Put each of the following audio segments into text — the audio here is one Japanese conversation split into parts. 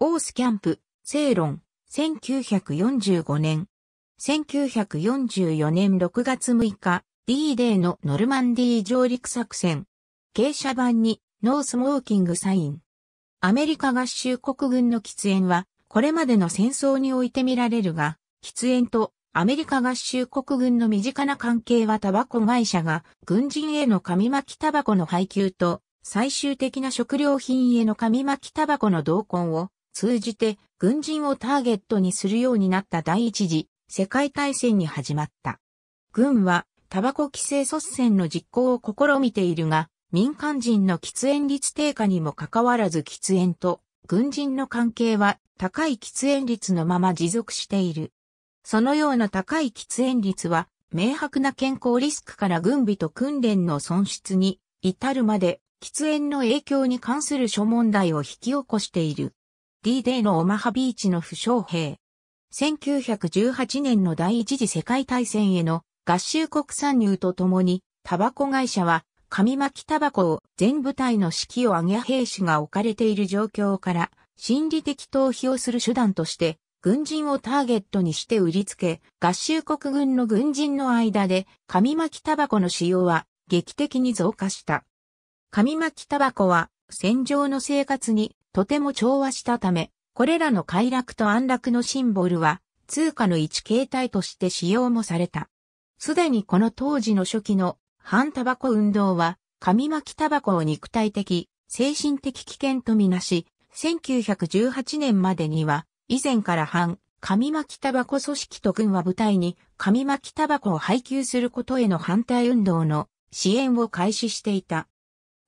オースキャンプ、セロン、1945年。1944年6月6日、D デーのノルマンディー上陸作戦。傾斜版に、ノースモーキングサイン。アメリカ合衆国軍の喫煙は、これまでの戦争において見られるが、喫煙とアメリカ合衆国軍の身近な関係はタバコ会社が軍人への紙巻きタバコの配給と最終的な食料品への紙巻きタバコの同梱を通じて軍人をターゲットにするようになった第一次世界大戦に始まった。軍はタバコ規制率先の実行を試みているが、民間人の喫煙率低下にもかかわらず喫煙と軍人の関係は高い喫煙率のまま持続している。そのような高い喫煙率は明白な健康リスクから軍備と訓練の損失に至るまで喫煙の影響に関する諸問題を引き起こしている。D-Day のオマハビーチの負傷兵。1918年の第一次世界大戦への合衆国参入とともに、タバコ会社は紙巻きタバコを全部隊の指揮を上げ兵士が置かれている状況から心理的逃避をする手段として軍人をターゲットにして売りつけ、合衆国軍の軍人の間で紙巻きタバコの使用は劇的に増加した。紙巻きタバコは戦場の生活にとても調和したため、これらの快楽と安楽のシンボルは、通貨の一形態として使用もされた。すでにこの当時の初期の反タバコ運動は、紙巻きタバコを肉体的、精神的危険とみなし、1918年までには、以前から反、紙巻きタバコ組織と軍は部隊に紙巻きタバコを配給することへの反対運動の支援を開始していた。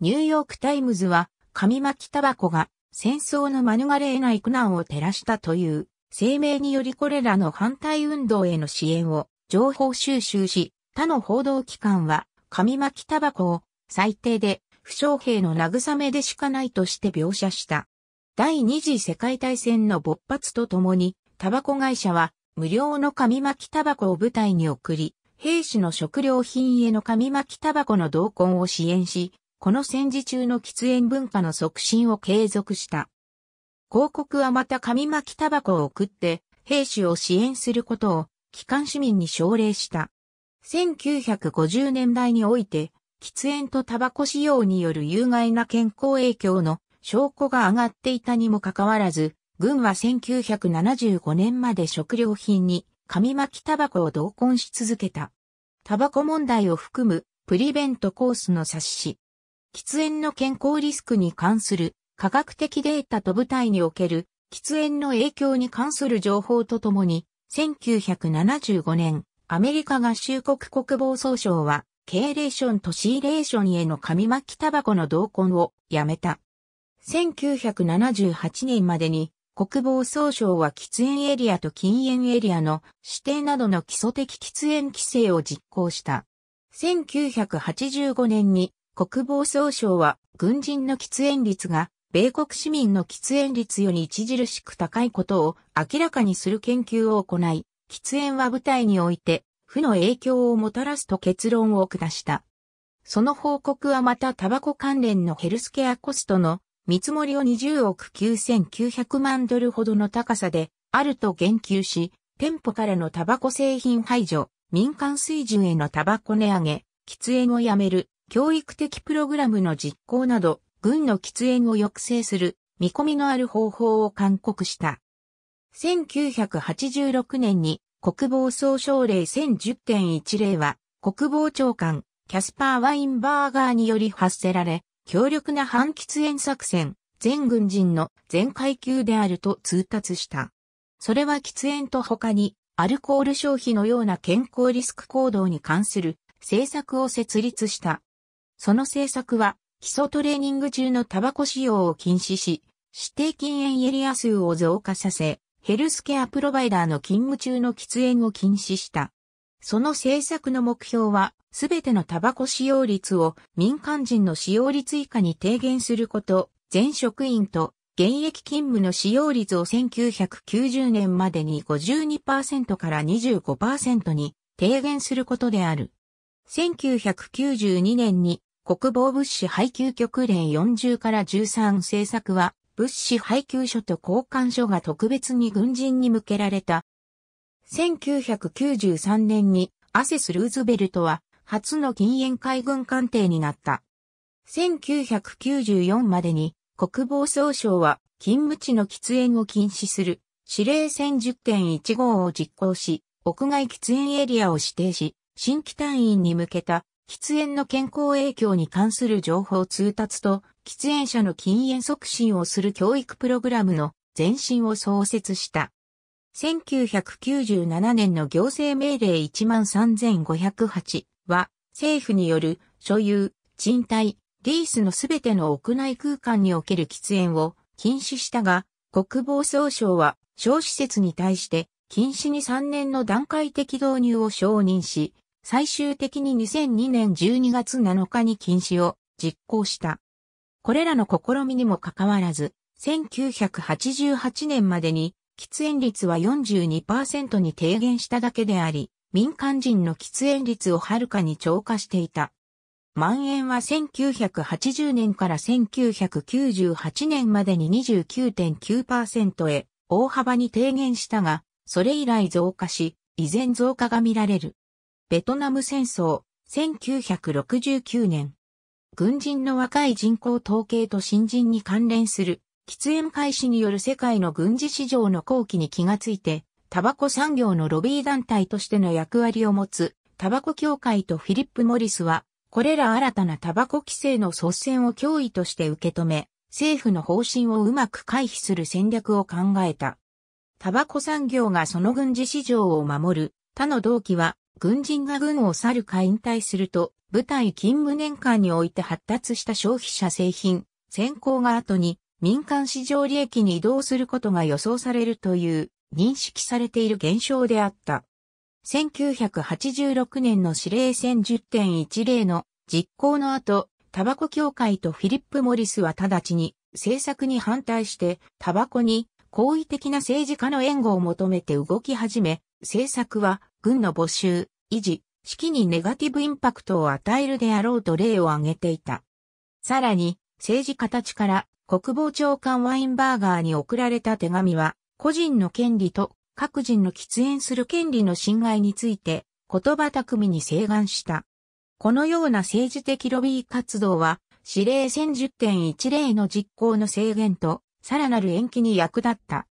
ニューヨークタイムズは紙巻きタバコが戦争の免れ得ない苦難を照らしたという声明によりこれらの反対運動への支援を情報収集し、他の報道機関は紙巻きタバコを最低で負傷兵の慰めでしかないとして描写した。第二次世界大戦の勃発とともに、タバコ会社は無料の紙巻きタバコを部隊に送り、兵士の食料品への紙巻きタバコの同梱を支援し、この戦時中の喫煙文化の促進を継続した。広告はまた紙巻きタバコを送って、兵士を支援することを、機関市民に奨励した。1950年代において、喫煙とタバコ使用による有害な健康影響の証拠が上がっていたにもかかわらず、軍は1975年まで食料品に紙巻きタバコを同梱し続けた。タバコ問題を含むプリベントコースの冊子、喫煙の健康リスクに関する科学的データと部隊における喫煙の影響に関する情報とともに、1975年、アメリカ合衆国国防総省は、ケーレーションとシーレーションへの紙巻きタバコの同梱をやめた。1978年までに、国防総省は喫煙エリアと禁煙エリアの指定などの基礎的喫煙規制を実行した。1985年に国防総省は軍人の喫煙率が米国市民の喫煙率より著しく高いことを明らかにする研究を行い、喫煙は部隊において負の影響をもたらすと結論を下した。その報告はまたタバコ関連のヘルスケアコストの見積もりを20億9900万ドルほどの高さであると言及し、店舗からのタバコ製品排除、民間水準へのタバコ値上げ、喫煙をやめる、教育的プログラムの実行など、軍の喫煙を抑制する見込みのある方法を勧告した。1986年に国防総省令1010.10は国防長官キャスパー・ワインバーガーにより発せられ、強力な反喫煙作戦、全軍人の全階級であると通達した。それは喫煙と他にアルコール消費のような健康リスク行動に関する政策を設立したその政策は、基礎トレーニング中のタバコ使用を禁止し、指定禁煙エリア数を増加させ、ヘルスケアプロバイダーの勤務中の喫煙を禁止した。その政策の目標は、すべてのタバコ使用率を民間人の使用率以下に低減すること、全職員と現役勤務の使用率を1990年までに52%から25%に低減することである。1992年に国防物資配給局連40から13政策は、物資配給所と交換所が特別に軍人に向けられた。1993年にアセス・ルーズベルトは初の禁煙海軍艦艇になった。1994までに国防総省は勤務地の喫煙を禁止する指令戦10.15を実行し、屋外喫煙エリアを指定し、新規隊員に向けた喫煙の健康影響に関する情報通達と、喫煙者の禁煙促進をする教育プログラムの前身を創設した。1997年の行政命令13508は、政府による所有、賃貸、リースのすべての屋内空間における喫煙を禁止したが、国防総省は小施設に対して禁止に3年の段階的導入を承認し、最終的に2002年12月7日に禁止を実行した。これらの試みにもかかわらず、1988年までに喫煙率は42%に低減しただけであり、民間人の喫煙率をはるかに超過していた。蔓延は1980年から1998年までに29.9%へ大幅に低減したが、それ以来増加し、依然増加が見られる。ベトナム戦争、1969年。軍人の若い人口統計と新人に関連する、喫煙開始による世界の軍事市場の後期に気がついて、タバコ産業のロビー団体としての役割を持つ、タバコ協会とフィリップ・モリスは、これら新たなタバコ規制の率先を脅威として受け止め、政府の方針をうまく回避する戦略を考えた。タバコ産業がその軍事市場を守る、他の動機は、軍人が軍を去るか引退すると、部隊勤務年間において発達した消費者製品、先行が後に民間市場利益に移動することが予想されるという認識されている現象であった。1986年の指令戦10.10の実行の後、タバコ協会とフィリップ・モリスは直ちに政策に反対してタバコに好意的な政治家の援護を求めて動き始め、政策は軍の募集、維持、式にネガティブインパクトを与えるであろうと例を挙げていた。さらに、政治家たちから国防長官ワインバーガーに送られた手紙は、個人の権利と各人の喫煙する権利の侵害について、言葉巧みに請願した。このような政治的ロビー活動は、指令1010.10の実行の制限と、さらなる延期に役立った。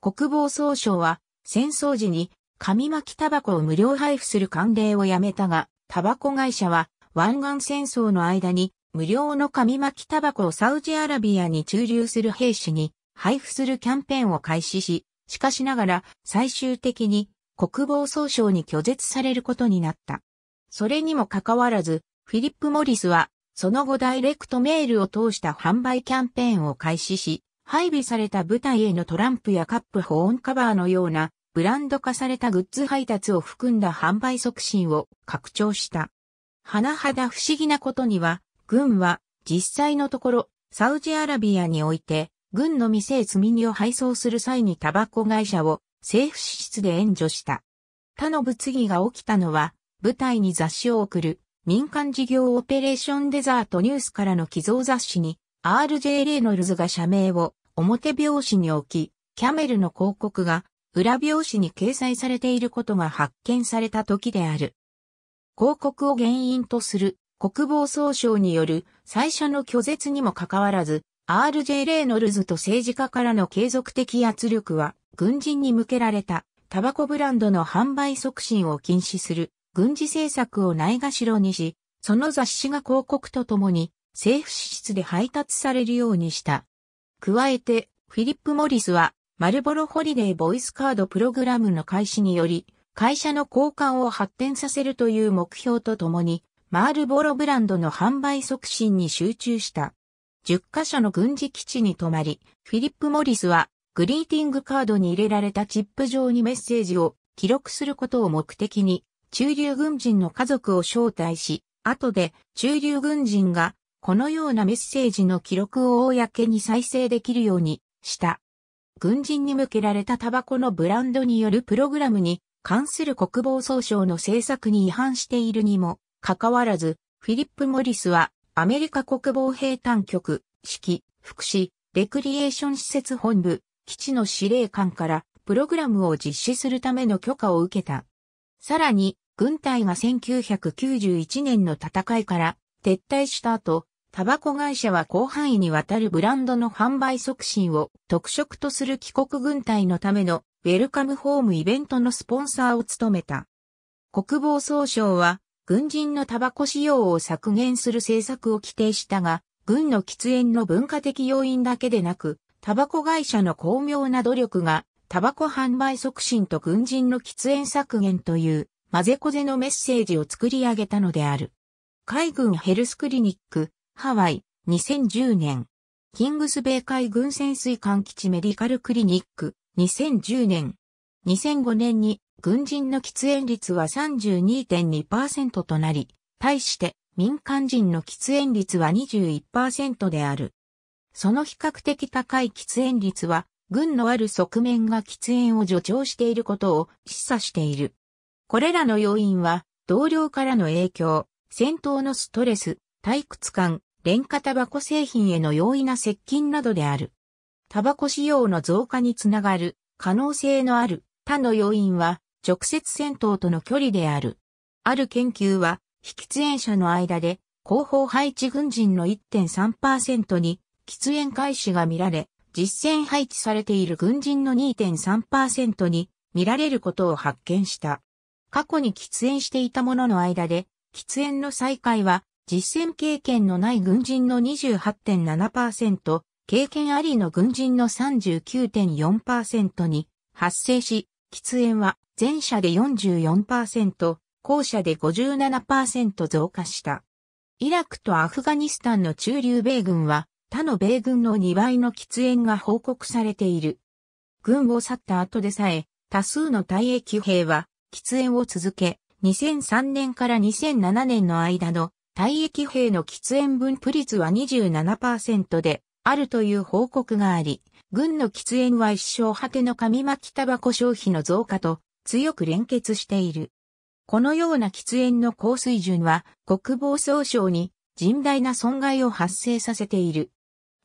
国防総省は、戦争時に紙巻きタバコを無料配布する慣例をやめたが、タバコ会社は湾岸戦争の間に無料の紙巻きタバコをサウジアラビアに駐留する兵士に配布するキャンペーンを開始し、しかしながら最終的に国防総省に拒絶されることになった。それにもかかわらず、フィリップ・モリスは、その後ダイレクトメールを通した販売キャンペーンを開始し、配備された部隊へのトランプやカップ保温カバーのようなブランド化されたグッズ配達を含んだ販売促進を拡張した。花肌不思議なことには、軍は実際のところ、サウジアラビアにおいて、軍の店へ積み荷を配送する際にタバコ会社を政府支出で援助した。他の物議が起きたのは、舞台に雑誌を送る民間事業オペレーションデザートニュースからの寄贈雑誌に RJ レイノルズが社名を表表紙に置き、キャメルの広告が裏表紙に掲載されていることが発見された時である。広告を原因とする国防総省による最初の拒絶にもかかわらず、RJ レイノルズと政治家からの継続的圧力は軍人に向けられたタバコブランドの販売促進を禁止する軍事政策をないがしろにし、その雑誌が広告とともに政府支出で配達されるようにした。加えて、フィリップ・モリスはマルボロホリデーボイスカードプログラムの開始により、会社の交換を発展させるという目標とともに、マールボロブランドの販売促進に集中した。10カ所の軍事基地に泊まり、フィリップ・モリスは、グリーティングカードに入れられたチップ上にメッセージを記録することを目的に、駐留軍人の家族を招待し、後で駐留軍人がこのようなメッセージの記録を公に再生できるようにした。軍人に向けられたタバコのブランドによるプログラムに関する国防総省の政策に違反しているにもかかわらず、フィリップ・モリスはアメリカ国防兵隊局、指揮、福祉、レクリエーション施設本部、基地の司令官からプログラムを実施するための許可を受けた。さらに、軍隊が1991年の戦いから撤退した後、タバコ会社は広範囲にわたるブランドの販売促進を特色とする帰国軍隊のためのウェルカムホームイベントのスポンサーを務めた。国防総省は軍人のタバコ使用を削減する政策を規定したが、軍の喫煙の文化的要因だけでなく、タバコ会社の巧妙な努力が、タバコ販売促進と軍人の喫煙削減という、混ぜこぜのメッセージを作り上げたのである。海軍ヘルスクリニック、ハワイ、2010年。キングス米海軍潜水艦基地メディカルクリニック、2010年。2005年に軍人の喫煙率は32.2%となり、対して民間人の喫煙率は21%である。その比較的高い喫煙率は、軍のある側面が喫煙を助長していることを示唆している。これらの要因は、同僚からの影響、戦闘のストレス、退屈感、廉価タバコ製品への容易な接近などである。タバコ使用の増加につながる可能性のある他の要因は直接戦闘との距離である。ある研究は非喫煙者の間で後方配置軍人の1.3%に喫煙開始が見られ、実践配置されている軍人の2.3%に見られることを発見した。過去に喫煙していた者の間で、喫煙の再開は実戦経験のない軍人の28.7%、経験ありの軍人の39.4%に発生し、喫煙は前者で44%、後者で57%増加した。イラクとアフガニスタンの駐留米軍は他の米軍の2倍の喫煙が報告されている。軍を去った後でさえ多数の退役兵は喫煙を続け、2003年から2007年の間の退役兵の喫煙分布率は27%であるという報告があり、軍の喫煙は一生果ての紙巻きタバコ消費の増加と強く連結している。このような喫煙の高水準は国防総省に甚大な損害を発生させている。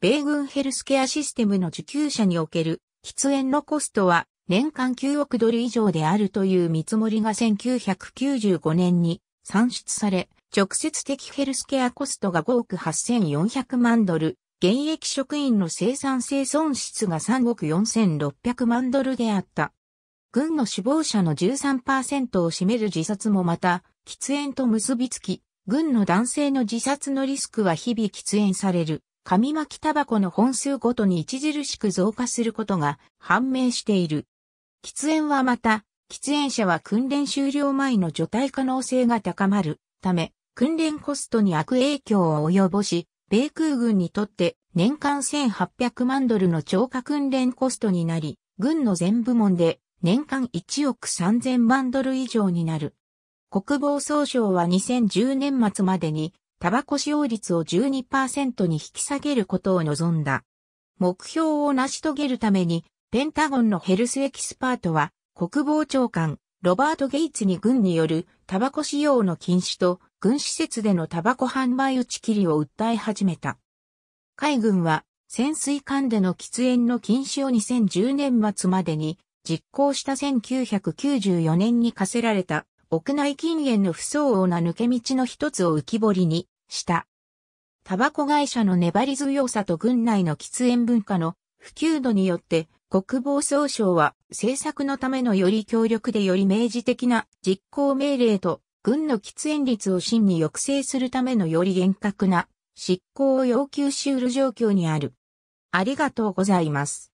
米軍ヘルスケアシステムの受給者における喫煙のコストは年間9億ドル以上であるという見積もりが1995年に算出され、直接的ヘルスケアコストが5億8400万ドル、現役職員の生産性損失が3億4600万ドルであった。軍の死亡者の13%を占める自殺もまた、喫煙と結びつき、軍の男性の自殺のリスクは日々喫煙される、紙巻きタバコの本数ごとに著しく増加することが判明している。喫煙はまた、喫煙者は訓練終了前の除隊可能性が高まるため、訓練コストに悪影響を及ぼし、米空軍にとって年間1800万ドルの超過訓練コストになり、軍の全部門で年間1億3000万ドル以上になる。国防総省は2010年末までにタバコ使用率を12%に引き下げることを望んだ。目標を成し遂げるために、ペンタゴンのヘルスエキスパートは、国防長官、ロバート・ゲイツに軍によるタバコ使用の禁止と軍施設でのタバコ販売打ち切りを訴え始めた。海軍は潜水艦での喫煙の禁止を2010年末までに実行した1994年に課せられた屋内禁煙の不相応な抜け道の一つを浮き彫りにした。タバコ会社の粘り強さと軍内の喫煙文化の普及度によって国防総省は政策のためのより強力でより明示的な実行命令と軍の喫煙率を真に抑制するためのより厳格な執行を要求しうる状況にある。ありがとうございます。